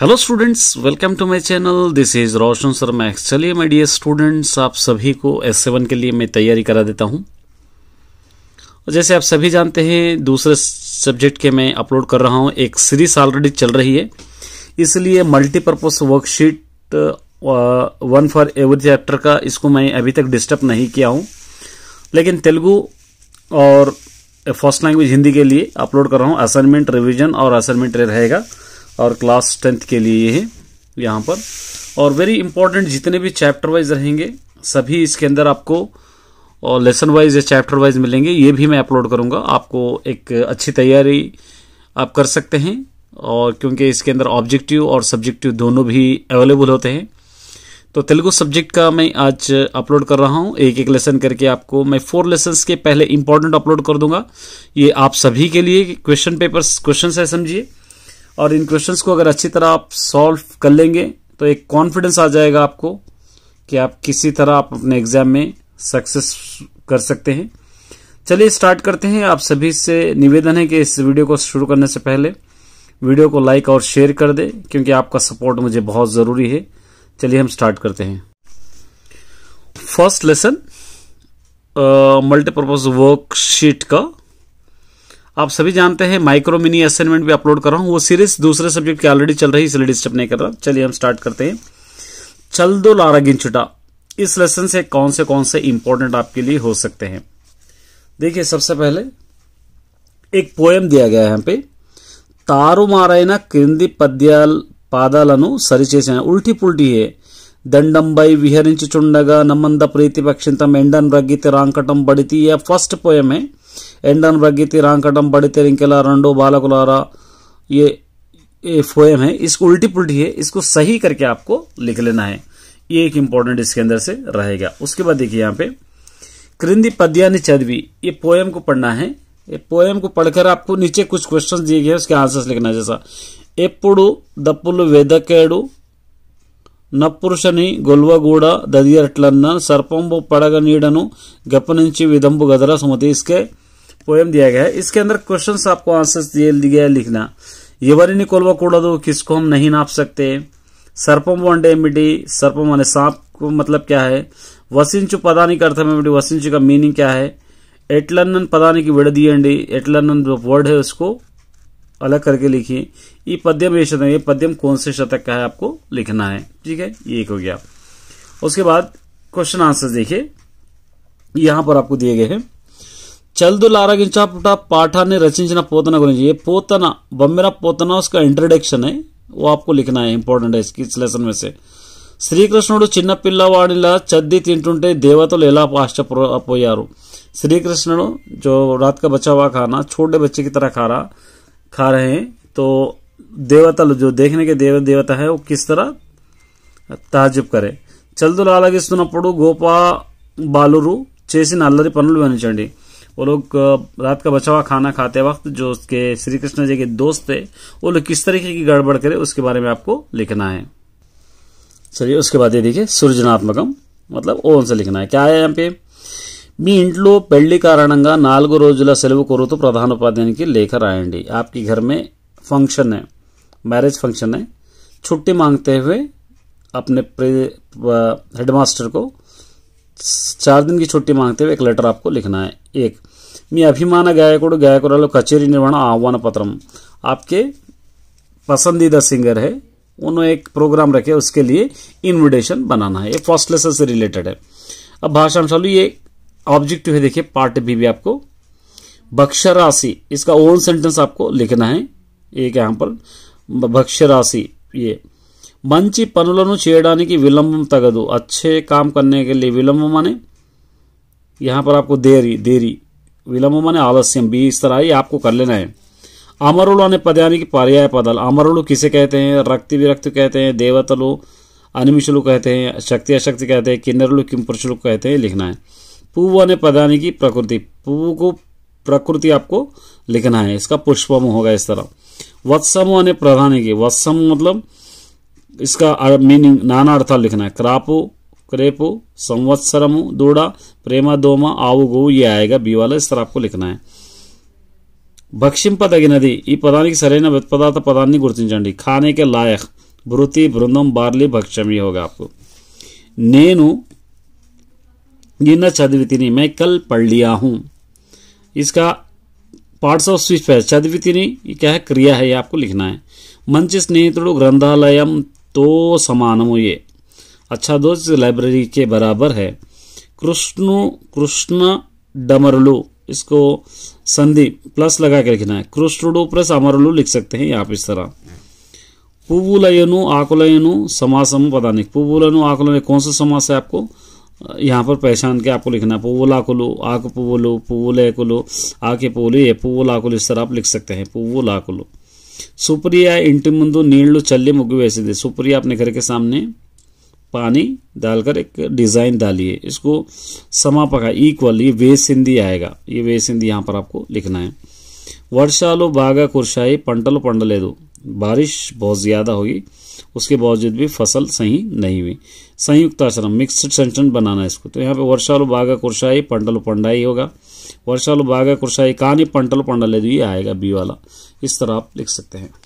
hello students welcome to my channel this is Roshan sir max चलिए my dear students आप सभी को S seven के लिए मैं तैयारी करा देता हूं और जैसे आप सभी जानते हैं दूसरे सब्जेक्ट के मैं अपलोड कर रहा हूं एक सीरीज ऑलरेडी चल रही है इसलिए multipurpose worksheet one for every chapter का इसको मैं अभी तक डिस्टर्ब नहीं किया हूँ लेकिन तेलुगु और फर्स्ट लैंग्वेज हिंदी के लिए अपलोड कर रहा हूँ असाइनमेंट रिविजन और असाइनमेंट रहेगा रहे और क्लास टेंथ के लिए ये है यहाँ पर और वेरी इंपॉर्टेंट जितने भी चैप्टर वाइज रहेंगे सभी इसके अंदर आपको और लेसन वाइज या चैप्टर वाइज मिलेंगे ये भी मैं अपलोड करूँगा आपको एक अच्छी तैयारी आप कर सकते हैं और क्योंकि इसके अंदर ऑब्जेक्टिव और सब्जेक्टिव दोनों भी अवेलेबल होते हैं तो तेलुगु सब्जेक्ट का मैं आज अपलोड कर रहा हूँ एक एक लेसन करके आपको मैं फोर लेसन्स के पहले इंपॉर्टेंट अपलोड कर दूंगा ये आप सभी के लिए क्वेश्चन पेपर्स क्वेश्चन है समझिए और इन क्वेश्चंस को अगर अच्छी तरह आप सॉल्व कर लेंगे तो एक कॉन्फिडेंस आ जाएगा आपको कि आप किसी तरह आप अपने एग्जाम में सक्सेस कर सकते हैं चलिए स्टार्ट करते हैं आप सभी से निवेदन है कि इस वीडियो को शुरू करने से पहले वीडियो को लाइक और शेयर कर दे क्योंकि आपका सपोर्ट मुझे बहुत ज़रूरी है चलिए हम स्टार्ट करते हैं फर्स्ट लेसन मल्टीपर्पज वर्कशीट का आप सभी जानते हैं माइक्रो मिनी असाइनमेंट भी अपलोड कर रहा हूँ वो सीरीज दूसरे सब्जेक्ट की ऑलरेडी चल रही है इसलिए डिस्टर्ब नहीं कर रहा चलिए हम स्टार्ट करते हैं चल दो लारा गिनचुटा इस लेसन से कौन से कौन से इंपॉर्टेंट आपके लिए हो सकते हैं देखिए सबसे पहले एक पोएम दिया गया है यहाँ पे తారుమారైన క్రింది పద్యాల్ పాదాలను సరిచేశాను ఉల్టి పుల్టియే దండంబై విహరించుచుండగా నమ్మంద ప్రీతి పక్షింతం ఎండన్ రగ్గితి यह फर्स्ट पोएम है एंडन భగీతి రాంకటం बड़ी तेरिंकेला रंडो बालकुलारा ये ये फोएम है इसको उल्टी पुलटी है इसको सही करके आपको लिख लेना है ये एक इंपॉर्टेंट इसके अंदर से रहेगा उसके बाद देखिए यहाँ पे क्रिंदी पद्यानि चदवी ये पोएम को पढ़ना है ये पोएम को पढ़कर आपको नीचे कुछ क्वेश्चन दिए गए उसके आंसर्स लिखना है जैसा वेदकेड़ न వెదకాడు నపురుషని दधियर దదియట్లన్న సర్పంబు పడగనీడను గప్పనుంచి విదంబు गदरा సుమతి इसके पोएम दिया गया है इसके अंदर क्वेश्चन आपको आंसर दिए गया है लिखना ये वरी निकोलवा कोड़ा दो किसको हम नहीं नाप सकते सर्पम वनडे मिट्टी सर्पम माने सांप को मतलब क्या है वसिंचु पदा नहीं करता मैं वसिंचु का मीनिंग क्या है एटलन पदानी की विड़दीएंडी एटलन जो वर्ड है उसको अलग करके लिखिए ये पद्यम ये शतक ये पद्यम कौन से शतक का है आपको लिखना है ठीक है ये एक हो गया उसके बाद क्वेश्चन आंसर देखिए यहां पर आपको दिए गए हैं చల్దుల్ ఆరగించాపుట పాఠాన్ని రచించిన పోతన గురించి పోతన बम्बेरा పోతన उसका इंट्रोडक्शन है वो ఇంపార్టెంట్ लिखना है శ్రీకృష్ణుడు చిన్నపిల్లవాడిలా చద్ది తింటుంటే దేవతలు ఎలా పాశ్చపోయారు శ్రీకృష్ణుడు జో రాత్క బచావా बचा हुआ खाना छोटे बच्चे की దేవతలు జో దేహనికి దేవ దేవత హే है वो किस చల్దులు ఆలగిస్తున్నప్పుడు గోపా బాలురు చేసిన అల్లరి పనులు వినించండి वो लोग रात का बचा हुआ खाना खाते वक्त जो उसके श्री कृष्ण जी के दोस्त थे वो लोग किस तरीके की गड़बड़ करे उसके बारे में आपको लिखना है चलिए उसके बाद ये देखिए सृजनात्मकम मतलब ओ उनसे लिखना है क्या है यहाँ पे మీ ఇంట్లో పెళ్లి కారణంగా నాలుగు करो तो प्रधान उपाध्याय की लेकर రాయండి आपके घर में फंक्शन है मैरिज फंक्शन है छुट्टी मांगते हुए अपने हेडमास्टर को चार दिन की छुट्टी मांगते हुए एक लेटर आपको लिखना है एक मी अभिमान गायकोड़ गायकोरालो कचेरी निर्माण आह्वान पत्र आपके पसंदीदा सिंगर है उन्होंने एक प्रोग्राम रखे उसके लिए इनविटेशन बनाना है ये फर्स्ट लेसन से रिलेटेड है अब भाषण चालू ये ऑब्जेक्टिव है देखिए पार्ट बी भी आपको भक्षराशि इसका ओन सेंटेंस आपको लिखना है एक यहां पर भक्ष्यराशि ये की పనులను చేయడానికి अच्छे काम करने के लिए विलंब माने यहाँ पर आपको देरी देरी विलंब माने आलस्यम भी इस तरह ही आपको कर लेना है अमरुल अने पदयानी की पर्याय पदल अमरुल किसे कहते हैं रक्ति विरक्त कहते हैं देवतलु अनिमिशलु कहते हैं शक्ति अशक्ति कहते हैं किन्नरलु किम्पुरुषलु कहते हैं लिखना है पूव अने पद की प्रकृति पुव को प्रकृति आपको लिखना है इसका पुष्पम होगा इस तरह वत्सम अने प्रधान की वत्सम मतलब इसका मीनिंग नाना अर्थ लिखना है क्रापो क्रेपो संवत्सरमु दूड़ा प्रेमा दोमा आव गो ये आएगा बी वाला इस तरह आपको लिखना है భక్షింపదగినది पदा పదానికి సరైన వ్యత్పదాత పదాన్ని గుర్తించండి ఖానేకే లాయక్ భృతి బృందం బార్లీ భక్ష్యం ये होगा आपको నేను चदवी చదివితిని मैं कल पढ़ लिया हूँ इसका पार्ट्स ऑफ स्पीच है चदवितिनी ये क्या है क्रिया है ये आपको लिखना है मंच स्नेहितुడు గ్రంథాలయం तो ये अच्छा दोस्त लाइब्रेरी के बराबर है कृष्ण कृष्ण डमरलु इसको संधि प्लस लगा के लिखना है कृष्णडो प्लस अमरलु लिख सकते हैं यहाँ पे इस तरह पुबुलयनु आकुलयनु समासम पता नहीं पुबुलनु आकुलयनु कौन सा समास है आपको यहाँ पर पहचान के आपको लिखना है कुलू आक पुवलू पुवले आके पुवलू ये पुवला इस तरह आप लिख सकते हैं पुवला कुलू सुप्रिया इंटर मुझे नीलू చల్లి ముగ్గు వేసింది సుప్రియ अपने घर के सामने पानी डालकर एक डिज़ाइन डालिए इसको समापका इक्वल ये वेस हिंदी आएगा ये वेस हिंदी यहाँ पर आपको लिखना है वर्षा వర్షాలు బాగా కురిశాయి పంటలు दो बारिश बहुत ज़्यादा होगी उसके बावजूद भी फसल सही नहीं हुई संयुक्त आश्रम मिक्सड सेंटेंस बनाना है इसको तो यहाँ पे वर्षालु बागा कुरशाई पंटल पंडाई होगा वर्षालु बागा कुरशाई कहानी पंटल दो ये आएगा बी वाला इस तरह आप लिख सकते हैं